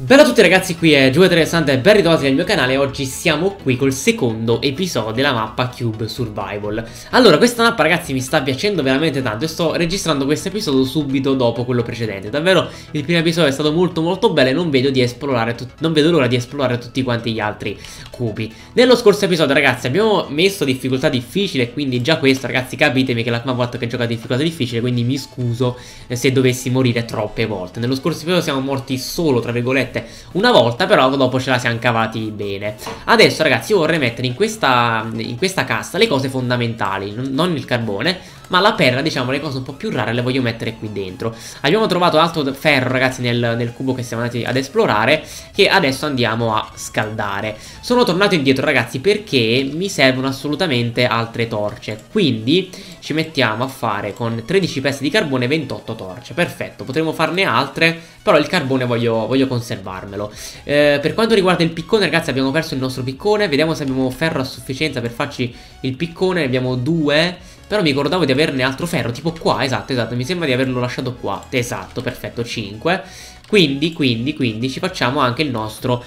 Bella a tutti ragazzi, qui è Giulia360 e ben ritrovati nel mio canale Oggi siamo qui col secondo episodio della mappa Cube Survival Allora, questa mappa ragazzi mi sta piacendo veramente tanto E sto registrando questo episodio subito dopo quello precedente Davvero, il primo episodio è stato molto molto bello E non vedo, l'ora di esplorare tutti quanti gli altri cubi Nello scorso episodio ragazzi abbiamo messo difficoltà difficile Quindi già questo ragazzi capitemi che è la prima volta che gioco a difficoltà difficile Quindi mi scuso eh, se dovessi morire troppe volte Nello scorso episodio siamo morti solo, tra virgolette 7 una volta, però dopo ce la siamo cavati bene. Adesso ragazzi io vorrei mettere in questa, in questa cassa le cose fondamentali, non il carbone, ma la perla diciamo le cose un po' più rare le voglio mettere qui dentro abbiamo trovato altro ferro ragazzi nel, nel cubo che siamo andati ad esplorare che adesso andiamo a scaldare sono tornato indietro ragazzi perché mi servono assolutamente altre torce quindi ci mettiamo a fare con 13 pezzi di carbone 28 torce perfetto potremmo farne altre però il carbone voglio, voglio conservarmelo eh, per quanto riguarda il piccone ragazzi abbiamo perso il nostro piccone vediamo se abbiamo ferro a sufficienza per farci il piccone ne abbiamo due però mi ricordavo di averne altro ferro, tipo qua, esatto, esatto, mi sembra di averlo lasciato qua. Esatto, perfetto, 5. Quindi, quindi, quindi ci facciamo anche il nostro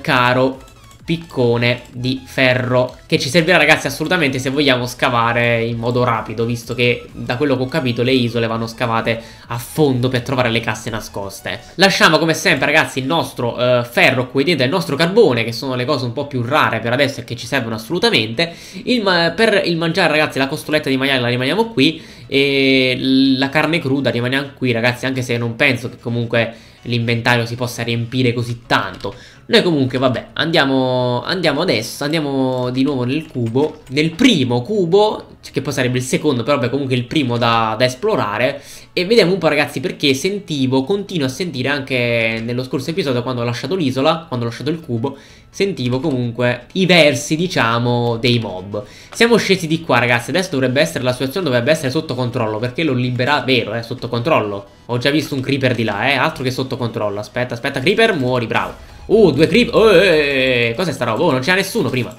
caro piccone di ferro che ci servirà ragazzi assolutamente se vogliamo scavare in modo rapido visto che da quello che ho capito le isole vanno scavate a fondo per trovare le casse nascoste lasciamo come sempre ragazzi il nostro eh, ferro qui dentro e il nostro carbone che sono le cose un po' più rare per adesso e che ci servono assolutamente il per il mangiare ragazzi la costoletta di maiale la rimaniamo qui e la carne cruda rimaniamo qui ragazzi anche se non penso che comunque l'inventario si possa riempire così tanto noi comunque, vabbè, andiamo, andiamo adesso, andiamo di nuovo nel cubo, nel primo cubo, che poi sarebbe il secondo, però vabbè, comunque il primo da, da esplorare, e vediamo un po' ragazzi perché sentivo, continuo a sentire anche nello scorso episodio quando ho lasciato l'isola, quando ho lasciato il cubo, sentivo comunque i versi, diciamo, dei mob. Siamo scesi di qua ragazzi, adesso dovrebbe essere, la situazione dovrebbe essere sotto controllo, perché l'ho liberato, vero, eh, sotto controllo. Ho già visto un creeper di là, eh, altro che sotto controllo, aspetta, aspetta, creeper, muori, bravo. Uh, due creep. Oh, eh eh, eh, eh, cos'è sta roba? Oh, non c'era nessuno prima.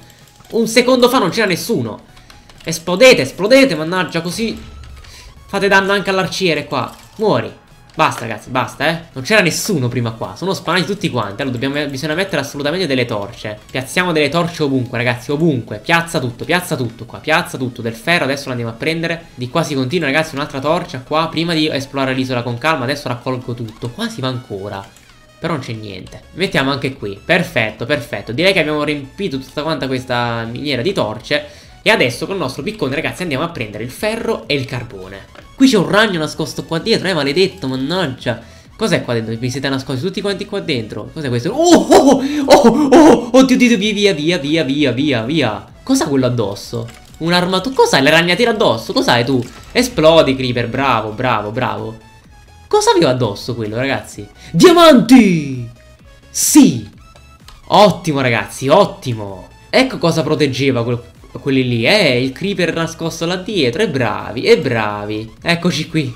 Un secondo fa non c'era nessuno. Esplodete, esplodete, mannaggia, così. Fate danno anche all'arciere qua. Muori. Basta ragazzi, basta eh Non c'era nessuno prima qua Sono spanati tutti quanti Allora dobbiamo, eh, bisogna mettere assolutamente delle torce Piazziamo delle torce ovunque ragazzi Ovunque Piazza tutto Piazza tutto qua Piazza tutto Del ferro adesso lo andiamo a prendere Di qua si continua ragazzi Un'altra torcia qua Prima di esplorare l'isola con calma Adesso raccolgo tutto Qua si va ancora però non c'è niente. Mettiamo anche qui. Perfetto, perfetto. Direi che abbiamo riempito tutta quanta questa miniera di torce. E adesso col nostro piccone, ragazzi, andiamo a prendere il ferro e il carbone. Qui c'è un ragno nascosto qua dietro, eh, maledetto, mannaggia. Cos'è qua dentro? Vi siete nascosti tutti quanti qua dentro? Cos'è questo? Oh, oh, oh, oh, oh, oh oddio, oddio, via, via, via, via, via, via. Cos'ha quello addosso? Un'armatura? Cos'hai? Le ragnatela addosso? Cos'hai tu? Esplodi, Creeper, bravo, bravo, bravo. Cosa aveva addosso quello, ragazzi? Diamanti! Sì! Ottimo, ragazzi, ottimo! Ecco cosa proteggeva quel, quelli lì. Eh, il creeper nascosto là dietro. E bravi, e bravi. Eccoci qui.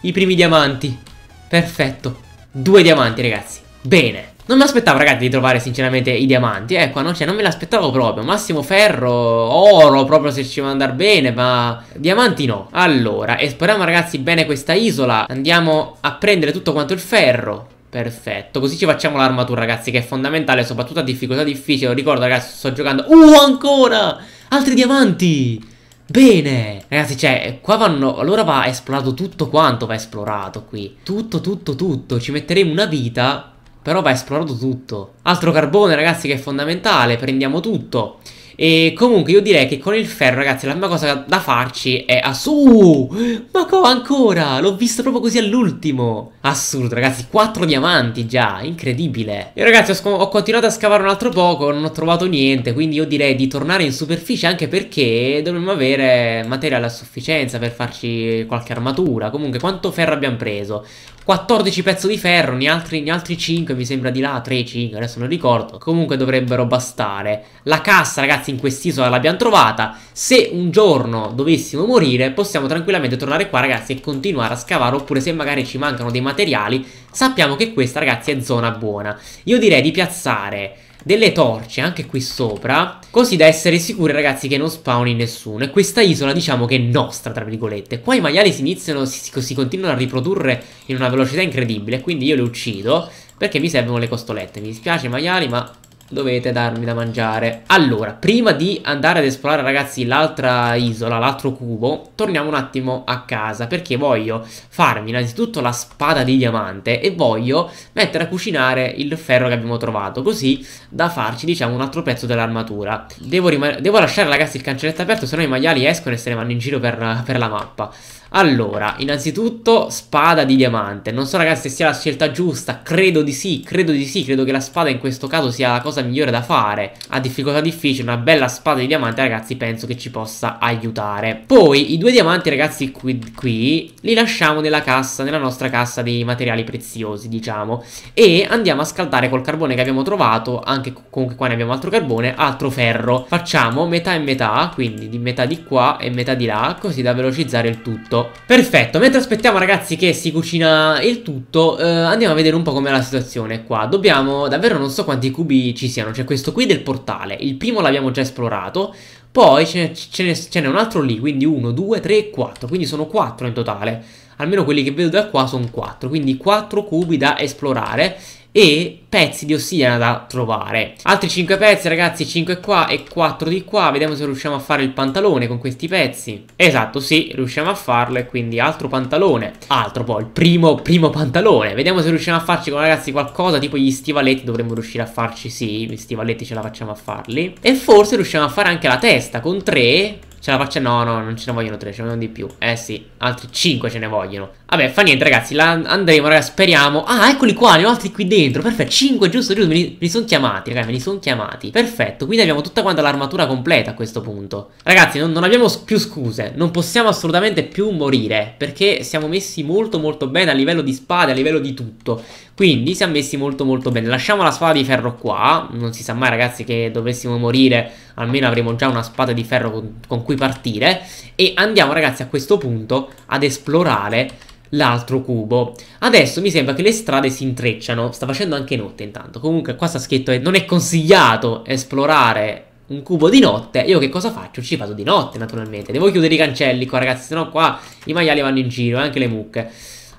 I primi diamanti. Perfetto. Due diamanti, ragazzi. Bene. Non mi aspettavo, ragazzi, di trovare sinceramente i diamanti. Ecco, eh, no? cioè, non me l'aspettavo proprio. Massimo ferro, oro, proprio se ci va a andare bene, ma diamanti no. Allora, esploriamo, ragazzi, bene questa isola. Andiamo a prendere tutto quanto il ferro. Perfetto, così ci facciamo l'armatura ragazzi che è fondamentale soprattutto a difficoltà difficile Lo ricordo ragazzi sto giocando Uh ancora, altri diamanti Bene Ragazzi cioè qua vanno Allora va esplorato tutto quanto va esplorato qui Tutto tutto tutto Ci metteremo una vita però va esplorato tutto. Altro carbone, ragazzi, che è fondamentale. Prendiamo tutto. E comunque io direi che con il ferro, ragazzi, la prima cosa da farci è... Assù! Ma come ancora? L'ho visto proprio così all'ultimo! Assurdo, ragazzi, quattro diamanti già, incredibile! E ragazzi, ho, ho, continuato a scavare un altro poco, non ho trovato niente, quindi io direi di tornare in superficie anche perché dovremmo avere materiale a sufficienza per farci qualche armatura. Comunque, quanto ferro abbiamo preso? 14 pezzi di ferro, ne altri, ne altri 5 mi sembra di là, 3, 5, adesso non ricordo. Comunque dovrebbero bastare. La cassa ragazzi in quest'isola l'abbiamo trovata. Se un giorno dovessimo morire possiamo tranquillamente tornare qua ragazzi e continuare a scavare. Oppure se magari ci mancano dei materiali sappiamo che questa ragazzi è zona buona. Io direi di piazzare delle torce anche qui sopra Così da essere sicuri ragazzi che non spawni nessuno E questa isola diciamo che è nostra tra virgolette Qua i maiali si iniziano, si, si continuano a riprodurre in una velocità incredibile Quindi io li uccido perché mi servono le costolette Mi dispiace maiali ma dovete darmi da mangiare. Allora, prima di andare ad esplorare ragazzi l'altra isola, l'altro cubo, torniamo un attimo a casa perché voglio farmi innanzitutto la spada di diamante e voglio mettere a cucinare il ferro che abbiamo trovato, così da farci diciamo un altro pezzo dell'armatura. Devo, devo, lasciare ragazzi il cancelletto aperto, se no i maiali escono e se ne vanno in giro per, per la mappa. Allora, innanzitutto spada di diamante. Non so ragazzi se sia la scelta giusta, credo di sì, credo di sì, credo che la spada in questo caso sia la cosa migliore da fare. A difficoltà difficile, una bella spada di diamante ragazzi penso che ci possa aiutare. Poi i due diamanti ragazzi qui, qui li lasciamo nella cassa, nella nostra cassa dei materiali preziosi diciamo. E andiamo a scaldare col carbone che abbiamo trovato, anche comunque qua ne abbiamo altro carbone, altro ferro. Facciamo metà e metà, quindi di metà di qua e metà di là, così da velocizzare il tutto pronto Perfetto, mentre aspettiamo ragazzi che si cucina il tutto eh, Andiamo a vedere un po' com'è la situazione qua Dobbiamo, davvero non so quanti cubi ci siano C'è questo qui del portale Il primo l'abbiamo già esplorato Poi ce n'è un altro lì Quindi 1, 2, 3, 4 Quindi sono 4 in totale Almeno quelli che vedo da qua sono 4 Quindi 4 cubi da esplorare e pezzi di ossigena da trovare. Altri 5 pezzi, ragazzi, 5 qua e 4 di qua. Vediamo se riusciamo a fare il pantalone con questi pezzi. Esatto, sì, riusciamo a farlo e quindi altro pantalone. Altro poi, il primo, primo pantalone. Vediamo se riusciamo a farci con, ragazzi, qualcosa tipo gli stivaletti. Dovremmo riuscire a farci, sì, gli stivaletti ce la facciamo a farli. E forse riusciamo a fare anche la testa con 3... Ce la faccio? No, no, non ce ne vogliono 3, ce ne vogliono di più. Eh sì, altri 5 ce ne vogliono. Vabbè, fa niente, ragazzi. andremo, ragazzi. Speriamo. Ah, eccoli qua. Ne ho altri qui dentro. Perfetto. 5, giusto, giusto. Me li, li sono chiamati, ragazzi. Me li sono chiamati. Perfetto. Quindi abbiamo tutta quanta l'armatura completa a questo punto. Ragazzi, non, non, abbiamo più scuse. Non possiamo assolutamente più morire. Perché siamo messi molto, molto bene a livello di spade, a livello di tutto. Quindi siamo messi molto, molto bene. Lasciamo la spada di ferro qua. Non si sa mai, ragazzi, che dovessimo morire. Almeno avremo già una spada di ferro con, con cui partire. E andiamo, ragazzi, a questo punto ad esplorare l'altro cubo. Adesso mi sembra che le strade si intrecciano, sta facendo anche notte intanto. Comunque qua sta scritto che eh, non è consigliato esplorare un cubo di notte, io che cosa faccio? Ci vado di notte naturalmente, devo chiudere i cancelli qua ragazzi, sennò qua i maiali vanno in giro, e eh, anche le mucche.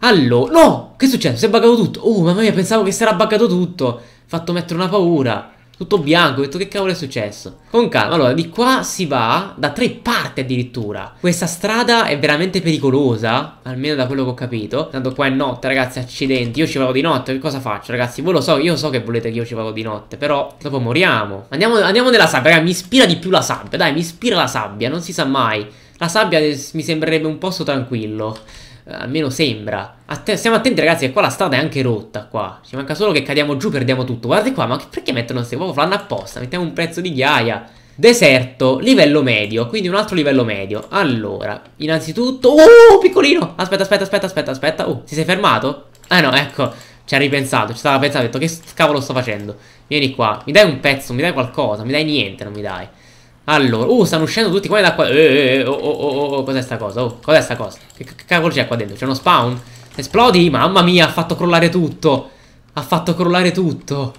Allora, no, che è successo? Si è buggato tutto, oh mamma mia, pensavo che si era buggato tutto, fatto mettere una paura tutto bianco, ho detto che cavolo è successo? Con calma, allora di qua si va da tre parti addirittura. Questa strada è veramente pericolosa, almeno da quello che ho capito. Tanto qua è notte ragazzi, accidenti, io ci vado di notte, che cosa faccio ragazzi? Voi lo so, io so che volete che io ci vado di notte, però dopo moriamo. Andiamo, andiamo nella sabbia, ragazzi, mi ispira di più la sabbia, dai, mi ispira la sabbia, non si sa mai. La sabbia mi sembrerebbe un posto tranquillo. Eh, almeno sembra. Att- stiamo attenti ragazzi che qua la strada è anche rotta qua. Ci manca solo che cadiamo giù perdiamo tutto. Guardate qua, ma che- perché mettono queste uova? Fanno apposta, mettiamo un pezzo di ghiaia. Deserto, livello medio, quindi un altro livello medio. Allora, innanzitutto... Oh, piccolino! Aspetta, aspetta, aspetta, aspetta, aspetta. Oh, ti sei fermato? Ah no, ecco, ci ha ripensato, ci stava pensando, ha detto che cavolo sto facendo. Vieni qua, mi dai un pezzo, mi dai qualcosa, mi dai niente, non mi dai. Allora, uh, stanno uscendo tutti quelli da qua. Eh, oh, oh, oh, oh, cos'è sta cosa? Oh, cos'è sta cosa? Che, che cavolo c'è qua dentro? C'è uno spawn? Esplodi? Mamma mia, ha fatto crollare tutto. Ha fatto crollare tutto.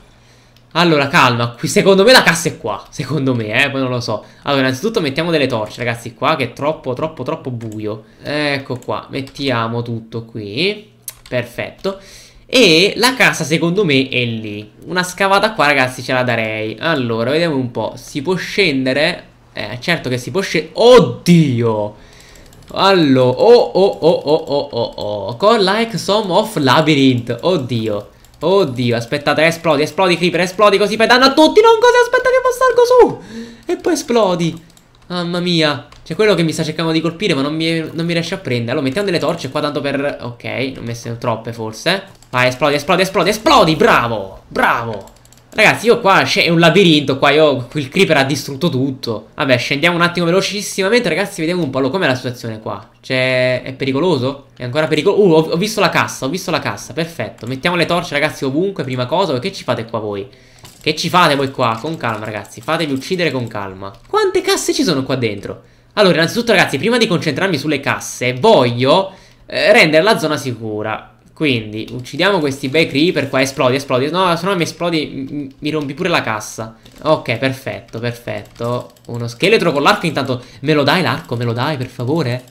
Allora, calma. Qui, secondo me la cassa è qua. Secondo me, eh, poi non lo so. Allora, innanzitutto mettiamo delle torce, ragazzi, qua, che è troppo, troppo, troppo buio. Ecco qua. Mettiamo tutto qui. Perfetto. E la casa secondo me è lì Una scavata qua ragazzi ce la darei Allora vediamo un po' Si può scendere? Eh certo che si può scendere Oddio Allora Oh oh oh oh oh oh oh, oh. Call like some of labyrinth Oddio Oddio aspettate esplodi esplodi creeper esplodi così fai danno a tutti Non così aspetta che salgo su E poi esplodi Mamma mia c'è cioè, quello che mi sta cercando di colpire ma non mi, non mi riesce a prendere Allora mettiamo delle torce qua tanto per... Ok, non messe troppe forse Vai esplodi, esplodi, esplodi, esplodi, bravo, bravo Ragazzi io qua c'è un labirinto qua io, Il creeper ha distrutto tutto Vabbè scendiamo un attimo velocissimamente ragazzi Vediamo un po' allora, com'è la situazione qua Cioè, è pericoloso? È ancora pericoloso? Uh ho, ho visto la cassa, ho visto la cassa, perfetto Mettiamo le torce ragazzi ovunque prima cosa Che ci fate qua voi? Che ci fate voi qua? Con calma ragazzi, fatemi uccidere con calma Quante casse ci sono qua dentro? Allora, innanzitutto ragazzi, prima di concentrarmi sulle casse, voglio eh, rendere la zona sicura. Quindi, uccidiamo questi bei creeper qua, esplodi, esplodi. No, se no mi esplodi, mi rompi pure la cassa. Ok, perfetto, perfetto. Uno scheletro con l'arco intanto. Me lo dai l'arco, me lo dai, per favore?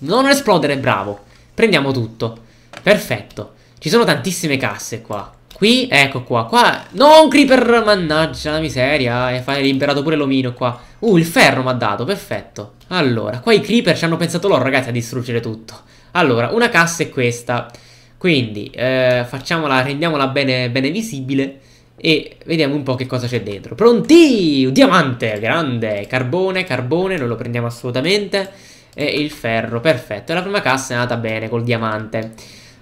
No, non esplodere, bravo. Prendiamo tutto. Perfetto. Ci sono tantissime casse qua qui, ecco qua, qua, non creeper, mannaggia, la miseria, e fai liberato pure l'omino qua. Uh, il ferro mi ha dato, perfetto. Allora, qua i creeper ci hanno pensato loro, ragazzi, a distruggere tutto. Allora, una cassa è questa, quindi eh, facciamola, rendiamola bene, bene visibile e vediamo un po' che cosa c'è dentro. Pronti! Un diamante, grande, carbone, carbone, non lo prendiamo assolutamente, e il ferro, perfetto. E la prima cassa è andata bene col diamante.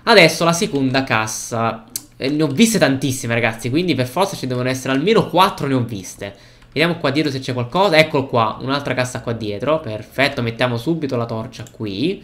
Adesso la seconda cassa eh, ne ho viste tantissime ragazzi, quindi per forza ci devono essere almeno 4 ne ho viste. Vediamo qua dietro se c'è qualcosa, eccolo qua, un'altra cassa qua dietro, perfetto, mettiamo subito la torcia qui.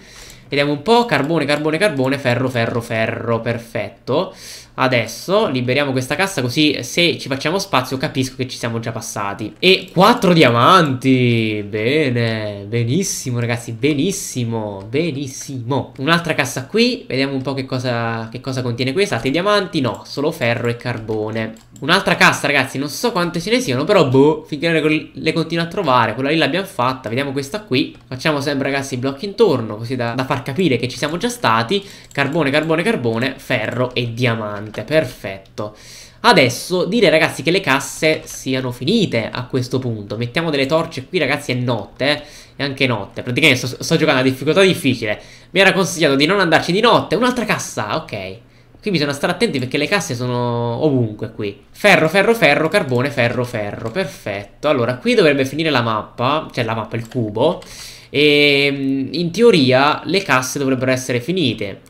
Vediamo un po', carbone, carbone, carbone, ferro, ferro, ferro, perfetto. Adesso liberiamo questa cassa così se ci facciamo spazio capisco che ci siamo già passati. E quattro diamanti! Bene, benissimo ragazzi, benissimo, benissimo. Un'altra cassa qui, vediamo un po' che cosa, che cosa contiene questa. Altri diamanti? No, solo ferro e carbone. Un'altra cassa ragazzi, non so quante ce ne siano, però boh, finché le, le continuo a trovare. Quella lì l'abbiamo fatta, vediamo questa qui. Facciamo sempre ragazzi i blocchi intorno, così da, da far capire che ci siamo già stati. Carbone, carbone, carbone, ferro e diamanti pesante, perfetto. Adesso dire ragazzi che le casse siano finite a questo punto. Mettiamo delle torce qui ragazzi è notte, eh? è anche notte. Praticamente sto, sto giocando a difficoltà difficile. Mi era consigliato di non andarci di notte. Un'altra cassa, ok. Qui bisogna stare attenti perché le casse sono ovunque qui. Ferro, ferro, ferro, carbone, ferro, ferro. Perfetto. Allora, qui dovrebbe finire la mappa, cioè la mappa, il cubo. E ehm, in teoria le casse dovrebbero essere finite.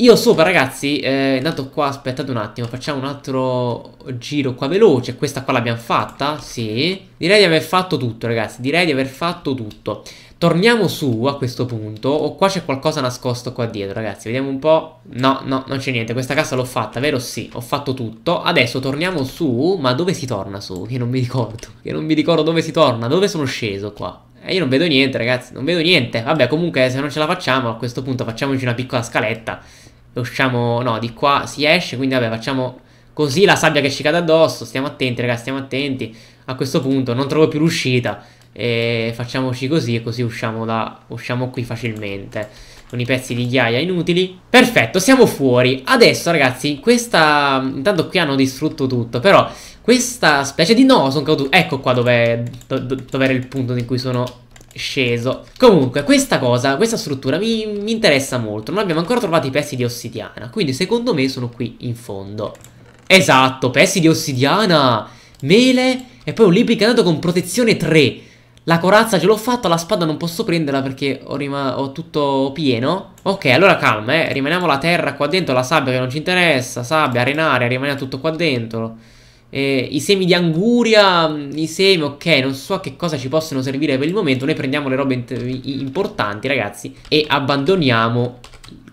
Io sopra ragazzi, eh, intanto qua aspettate un attimo, facciamo un altro giro qua veloce, questa qua l'abbiamo fatta, sì, direi di aver fatto tutto ragazzi, direi di aver fatto tutto. Torniamo su a questo punto, o qua c'è qualcosa nascosto qua dietro ragazzi, vediamo un po', no, no, non c'è niente, questa casa l'ho fatta, vero? Sì, ho fatto tutto, adesso torniamo su, ma dove si torna su? Che non mi ricordo, che non mi ricordo dove si torna, dove sono sceso qua? E eh, io non vedo niente ragazzi, non vedo niente Vabbè comunque se non ce la facciamo a questo punto facciamoci una piccola scaletta Usciamo, no, di qua si esce, quindi vabbè, facciamo così la sabbia che ci cade addosso. Stiamo attenti, ragazzi, stiamo attenti. A questo punto non trovo più l'uscita. E facciamoci così e così usciamo, da, usciamo qui facilmente con i pezzi di ghiaia inutili. Perfetto, siamo fuori. Adesso, ragazzi, questa... Intanto qui hanno distrutto tutto, però questa specie di... No, sono caduto... Ecco qua dov'era dov dov dov il punto in cui sono sceso. Comunque, questa cosa, questa struttura mi, mi interessa molto. Non abbiamo ancora trovato i pezzi di ossidiana, quindi secondo me sono qui in fondo. Esatto, pezzi di ossidiana, mele e poi un andato con protezione 3. La corazza ce l'ho fatta, la spada non posso prenderla perché ho, ho, tutto pieno. Ok, allora calma, eh. Rimaniamo la terra qua dentro, la sabbia che non ci interessa, sabbia, arenaria, rimaniamo tutto qua dentro. Eh, I semi di anguria, mm, i semi, ok, non so a che cosa ci possono servire per il momento. Noi prendiamo le robe importanti, ragazzi, e abbandoniamo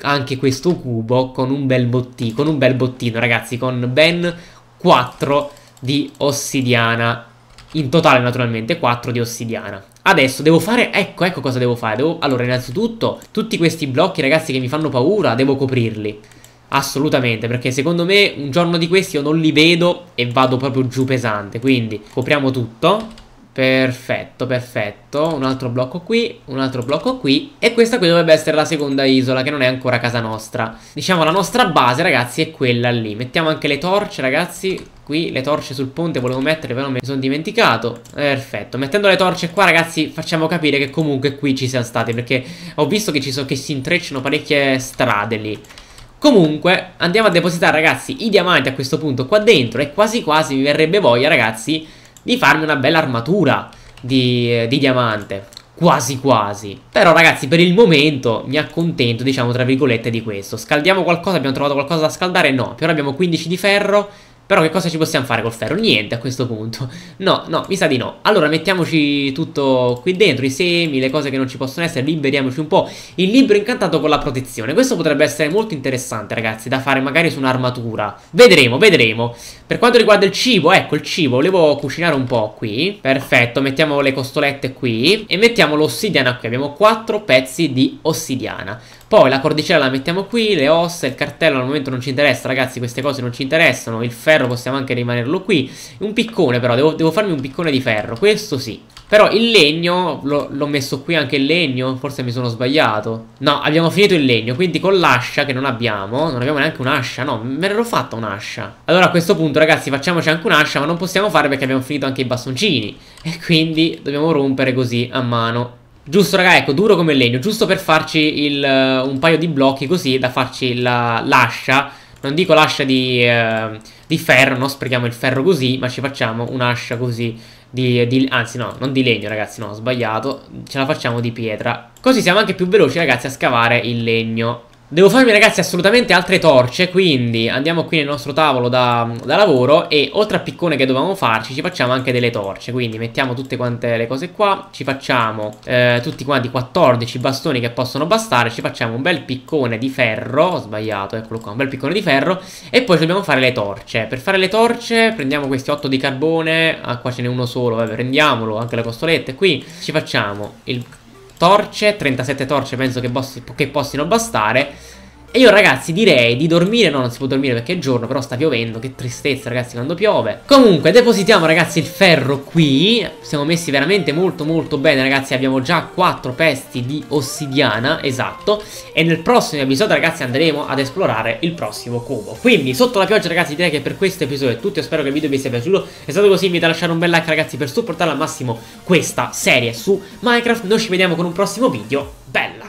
anche questo cubo con un bel bottino, con un bel bottino, ragazzi, con ben 4 di ossidiana. In totale, naturalmente, 4 di ossidiana. Adesso devo fare, ecco, ecco cosa devo fare. Devo... Allora, innanzitutto, tutti questi blocchi, ragazzi, che mi fanno paura, devo coprirli. Assolutamente, perché secondo me un giorno di questi io non li vedo e vado proprio giù pesante. Quindi copriamo tutto. Perfetto, perfetto. Un altro blocco qui, un altro blocco qui. E questa qui dovrebbe essere la seconda isola, che non è ancora casa nostra. Diciamo, la nostra base, ragazzi, è quella lì. Mettiamo anche le torce, ragazzi. Qui le torce sul ponte volevo mettere però me ne sono dimenticato. Perfetto. Mettendo le torce qua, ragazzi, facciamo capire che comunque qui ci siamo stati, perché ho visto che, ci so che si intrecciano parecchie strade lì. Comunque andiamo a depositare ragazzi i diamanti a questo punto qua dentro e quasi quasi mi verrebbe voglia ragazzi di farmi una bella armatura di, eh, di diamante quasi quasi però ragazzi per il momento mi accontento diciamo tra virgolette di questo scaldiamo qualcosa abbiamo trovato qualcosa da scaldare no per ora abbiamo 15 di ferro però che cosa ci possiamo fare col ferro? Niente a questo punto. No, no, mi sa di no. Allora mettiamoci tutto qui dentro, i semi, le cose che non ci possono essere, liberiamoci un po'. Il libro incantato con la protezione. Questo potrebbe essere molto interessante, ragazzi, da fare magari su un'armatura. Vedremo, vedremo. Per quanto riguarda il cibo, ecco il cibo, volevo cucinare un po' qui. Perfetto, mettiamo le costolette qui e mettiamo l'ossidiana qui. Abbiamo quattro pezzi di ossidiana. Poi la cordicella la mettiamo qui, le ossa, il cartello al momento non ci interessa ragazzi, queste cose non ci interessano, il ferro possiamo anche rimanerlo qui, un piccone però, devo, devo farmi un piccone di ferro, questo sì. Però il legno, l'ho messo qui anche il legno, forse mi sono sbagliato. No, abbiamo finito il legno, quindi con l'ascia che non abbiamo, non abbiamo neanche un'ascia, no, me l'ero fatta un'ascia. Allora a questo punto ragazzi facciamoci anche un'ascia, ma non possiamo fare perché abbiamo finito anche i bastoncini. E quindi dobbiamo rompere così a mano Giusto raga, ecco, duro come il legno, giusto per farci il, uh, un paio di blocchi così da farci l'ascia, la, non dico l'ascia di, uh, di, ferro, non sprechiamo il ferro così, ma ci facciamo un'ascia così, di, di, anzi no, non di legno ragazzi, no, ho sbagliato, ce la facciamo di pietra. Così siamo anche più veloci ragazzi a scavare il legno. Devo farmi ragazzi assolutamente altre torce Quindi andiamo qui nel nostro tavolo da, da, lavoro E oltre al piccone che dovevamo farci ci facciamo anche delle torce Quindi mettiamo tutte quante le cose qua Ci facciamo eh, tutti quanti 14 bastoni che possono bastare Ci facciamo un bel piccone di ferro Ho sbagliato, eccolo qua, un bel piccone di ferro E poi dobbiamo fare le torce Per fare le torce prendiamo questi 8 di carbone Ah qua ce n'è uno solo, vabbè prendiamolo Anche la costoletta qui Ci facciamo il torce, 37 torce penso che, che possano bastare e io ragazzi direi di dormire, no non si può dormire perché è giorno, però sta piovendo, che tristezza ragazzi quando piove. Comunque depositiamo ragazzi il ferro qui, siamo messi veramente molto molto bene ragazzi, abbiamo già 4 pesti di ossidiana, esatto, e nel prossimo episodio ragazzi andremo ad esplorare il prossimo cubo. Quindi sotto la pioggia ragazzi direi che per questo episodio è tutto, io spero che il video vi sia piaciuto, è stato così, mi da lasciare un bel like ragazzi per supportare al massimo questa serie su Minecraft, noi ci vediamo con un prossimo video, bella!